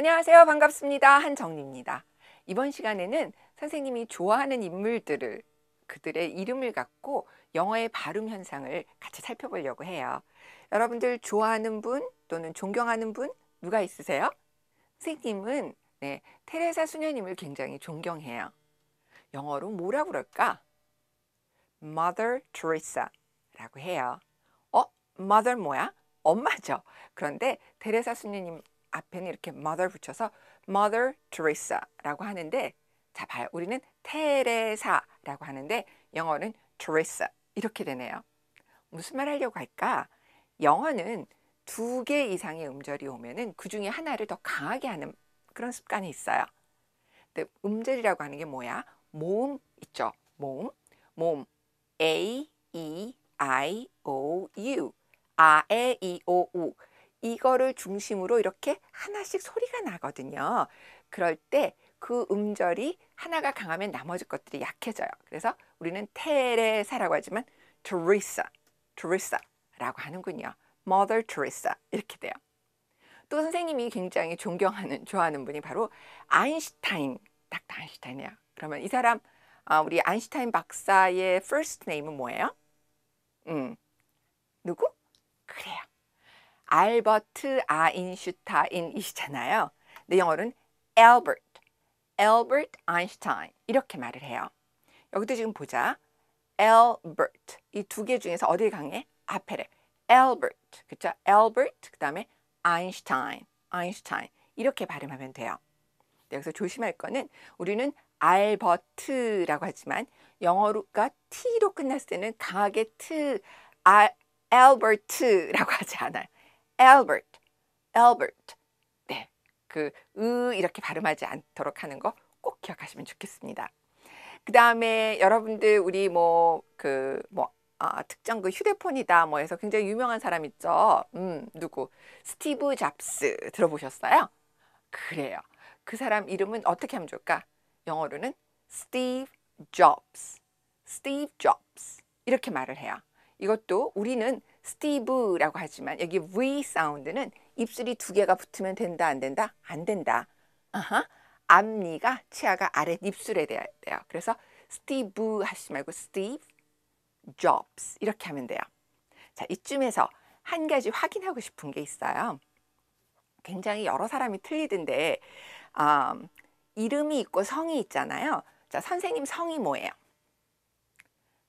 안녕하세요. 반갑습니다. 한정리입니다. 이번 시간에는 선생님이 좋아하는 인물들을 그들의 이름을 갖고 영어의 발음 현상을 같이 살펴보려고 해요. 여러분들 좋아하는 분 또는 존경하는 분 누가 있으세요? 선생님은 네, 테레사 수녀님을 굉장히 존경해요. 영어로 뭐라 그럴까? Mother Teresa라고 해요. 어? Mother 뭐야? 엄마죠. 그런데 테레사 수녀님 앞에는 이렇게 mother 붙여서 mother Teresa라고 하는데 자 봐요. 우리는 테레사라고 하는데 영어는 Teresa 이렇게 되네요. 무슨 말 하려고 할까? 영어는 두 개 이상의 음절이 오면은 그 중에 하나를 더 강하게 하는 그런 습관이 있어요. 근데 음절이라고 하는 게 뭐야? 모음 있죠. 모음. 모음. 거를 중심으로 이렇게 하나씩 소리가 나거든요. 그럴 때 그 음절이 하나가 강하면 나머지 것들이 약해져요. 그래서 우리는 테레사라고 하지만 테리사, 테리사라고 하는군요. Mother Teresa 이렇게 돼요. 또 선생님이 굉장히 존경하는 좋아하는 분이 바로 아인슈타인, 딱 아인슈타인이에요. 그러면 이 사람 아, 우리 아인슈타인 박사의 first name은 뭐예요? 음, 누구? 알버트 아인슈타인이시잖아요. 근데 영어로는 Albert, Albert Einstein 이렇게 말을 해요. 여기도 지금 보자. Albert 이두 개 중에서 어딜 강해? 앞에래. Albert 그쵸? Albert 그 다음에 Einstein, Einstein 이렇게 발음하면 돼요. 여기서 조심할 거는 우리는 알버트라고 하지만 영어로가 t로 끝났을 때는 강하게 t 아, 알버트라고 하지 않아요. Albert, Albert. 네, 그, 으, 이렇게 발음하지 않도록 하는 거 꼭 기억하시면 좋겠습니다. 그 다음에 여러분들 우리 뭐, 그, 뭐, 아, 특정 그 휴대폰이다 뭐 해서 굉장히 유명한 사람 있죠. 음, 누구? 스티브 잡스 들어보셨어요? 그래요. 그 사람 이름은 어떻게 하면 좋을까? 영어로는 Steve Jobs, Steve Jobs 이렇게 말을 해요. 이것도 우리는 스티브라고 하지만 여기 V 사운드는 입술이 두 개가 붙으면 된다 안 된다 안 된다. 아하. 앞니가 치아가 아랫 입술에 대야 돼요. 그래서 스티브 하지 말고 스티브 j o 이렇게 하면 돼요. 자, 이쯤에서 한 가지 확인하고 싶은 게 있어요. 굉장히 여러 사람이 틀리던데 음, 이름이 있고 성이 있잖아요. 자, 선생님 성이 뭐예요?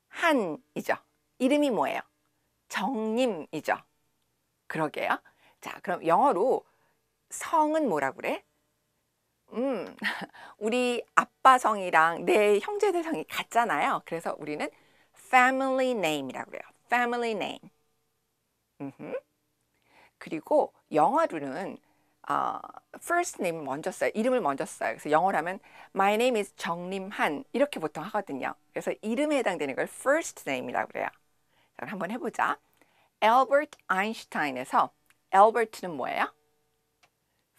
한이죠. 이름이 뭐예요? 정님이죠. 그러게요. 자, 그럼 영어로 성은 뭐라 그래? 음, 우리 아빠 성이랑 내 형제들 성이 같잖아요. 그래서 우리는 family name이라고 그래요. family name. 음흠. 그리고 영어로는 어, first name 먼저 써요. 이름을 먼저 써요. 그래서 영어로 하면 my name is 정림한 이렇게 보통 하거든요. 그래서 이름에 해당되는 걸 first name이라고 그래요. 자, 한번 해보자. Albert Einstein에서 Albert는 뭐예요?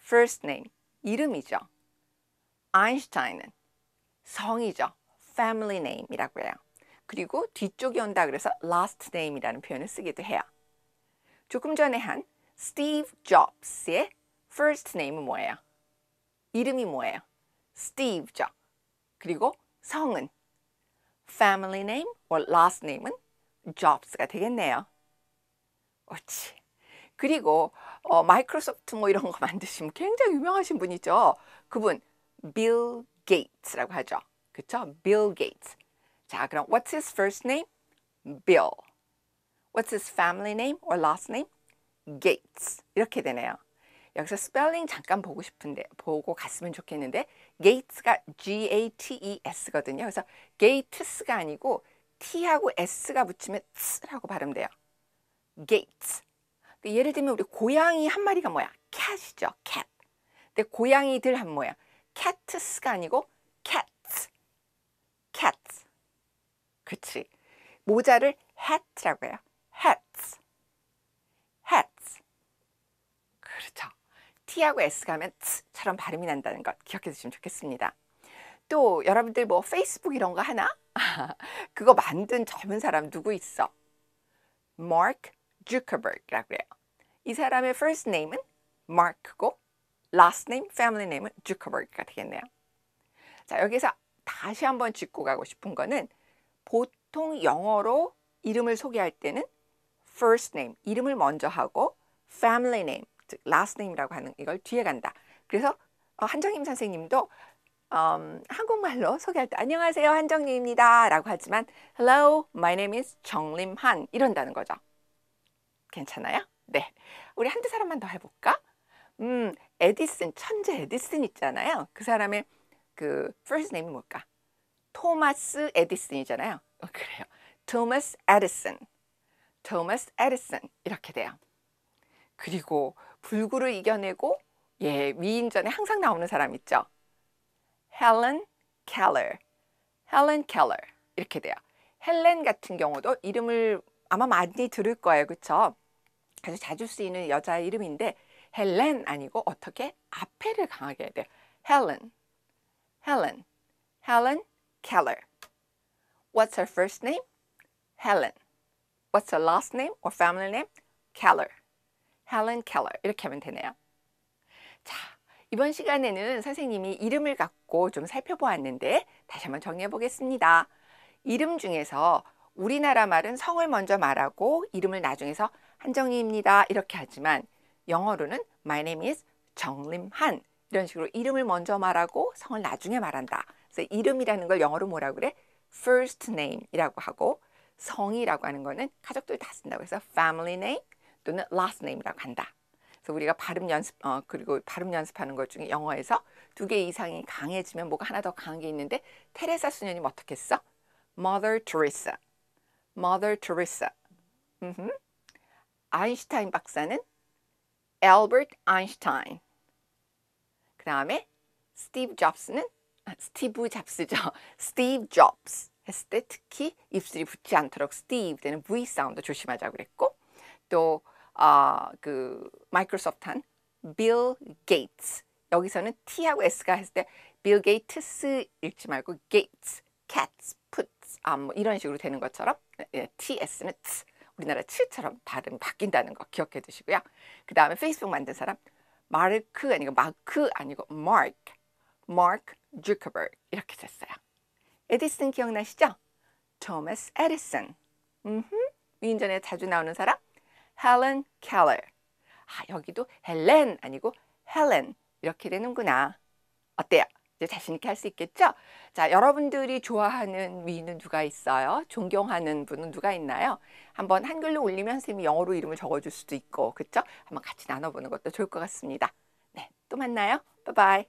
First name, 이름이죠. Einstein은 성이죠. Family name이라고 해요. 그리고 뒤쪽이 온다 그래서 last name이라는 표현을 쓰기도 해요. 조금 전에 한 Steve Jobs의 first name은 뭐예요? 이름이 뭐예요? Steve죠. 그리고 성은 family name or last name은 jobs가 되겠네요. 옳지. 그리고 어, 마이크로소프트 뭐 이런 거 만드신 굉장히 유명하신 분이죠. 그분 빌 게이츠라고 하죠. 그렇죠? 빌 게이츠. 자, 그럼 what's his first name? Bill. What's his family name or last name? Gates. 이렇게 되네요. 여기서 스펠링 잠깐 보고 싶은데 보고 갔으면 좋겠는데 g a t 가 G A T E S거든요. 그래서 g a t e 가 아니고 T하고 S가 붙이면 T라고 발음돼요. gates. 그러니까 예를 들면 우리 고양이 한 마리가 뭐야? cat이죠. cat. 근데 고양이들 한 뭐야? cats가 아니고 cats. cats. 그렇 모자를 hat라고 해요. hats. hats. 그렇죠. T하고 S가 하면 T처럼 발음이 난다는 것 기억해 주시면 좋겠습니다. 또 여러분들 뭐 페이스북 이런 거 하나? 그거 만든 젊은 사람 누구 있어? Mark Zuckerberg라고 그래요이 사람의 first name은 Mark고 last name, family name은 Zuckerberg가 되겠네요. 자, 여기서 다시 한번 짚고 가고 싶은 거는 보통 영어로 이름을 소개할 때는 first name, 이름을 먼저 하고 family name, 즉 last name이라고 하는 이걸 뒤에 간다. 그래서 어, 한정임 선생님도 음, 한국말로 소개할 때 안녕하세요 한정리입니다 라고 하지만 Hello, my name is 정림 한 이런다는 거죠. 괜찮아요? 네. 우리 한두 사람만 더 해볼까? 음, 에디슨, 천재 에디슨 있잖아요. 그 사람의 그 first name이 뭘까? 토마스 에디슨이잖아요. 어, 그래요. 토마스 에디슨. 토마스 에디슨 이렇게 돼요. 그리고 불구를 이겨내고 예, 위인전에 항상 나오는 사람 있죠. 헬렌 켈러, 헬렌 켈러 이렇게 돼요. 헬렌 같은 경우도 이름을 아마 많이 들을 거예요. 그렇 아주 자주 쓰이는 여자 이름인데 헬렌 아니고 어떻게 앞에를 강하게 해야 돼요. 헬렌, 헬렌, 헬렌 켈러 What's her first name? Helen. What's her last name or family name? Keller. Helen Keller. 이렇게 하면 되네요. 이번 시간에는 선생님이 이름을 갖고 좀 살펴보았는데 다시 한번 정리해 보겠습니다. 이름 중에서 우리나라 말은 성을 먼저 말하고 이름을 나중에서 한정희입니다 이렇게 하지만 영어로는 My name is 정림한 이런 식으로 이름을 먼저 말하고 성을 나중에 말한다. 그래서 이름이라는 걸 영어로 뭐라 그래? First name이라고 하고 성이라고 하는 거는 가족들 다 쓴다고 해서 family name 또는 last name이라고 한다. 그래서 우리가 발음 연습 어, 그리고 발음 연습하는 것 중에 영어에서 두 개 이상이 강해지면 뭐가 하나 더 강한 게 있는데 테레사 수녀님 어떻게 했 Mother Teresa, Mother Teresa. 음흠. 아인슈타인 박사는 Albert Einstein. 그 다음에 스티브 잡스는 스티브 잡스죠. 스티브 잡스 했을 때 특히 입술이 붙지 않도록 스티브 되는 V 사운드 조심하자고 그랬고 또그 아, 어, 마이크로소프트 한빌 게이츠 여기서는 T하고 S가 했을 때 빌 게이트스 읽지 말고 게이츠, 캣스, 푸 s 아, 뭐 이런 식으로 되는 것처럼 네, 예, TS는 츠 우리나라 치처럼 발음 바뀐다는 거 기억해 두시고요. 그 다음에 페이스북 만든 사람 마르크 아니고 마크 아니고 마크 마크 주커버그 이렇게 됐어요. 에디슨 기억나시죠? 토마스 에디슨. 음흠. 위인전에 자주 나오는 사람 헬렌 켈러. 아, 여기도 헬렌 아니고 헬렌 이렇게 되는구나. 어때요? 이제 자신있게 할 수 있겠죠? 자, 여러분들이 좋아하는 위는 누가 있어요? 존경하는 분은 누가 있나요? 한번 한글로 올리면 선생님이 영어로 이름을 적어줄 수도 있고, 그쵸? 한번 같이 나눠보는 것도 좋을 것 같습니다. 네, 또 만나요. 바이바이.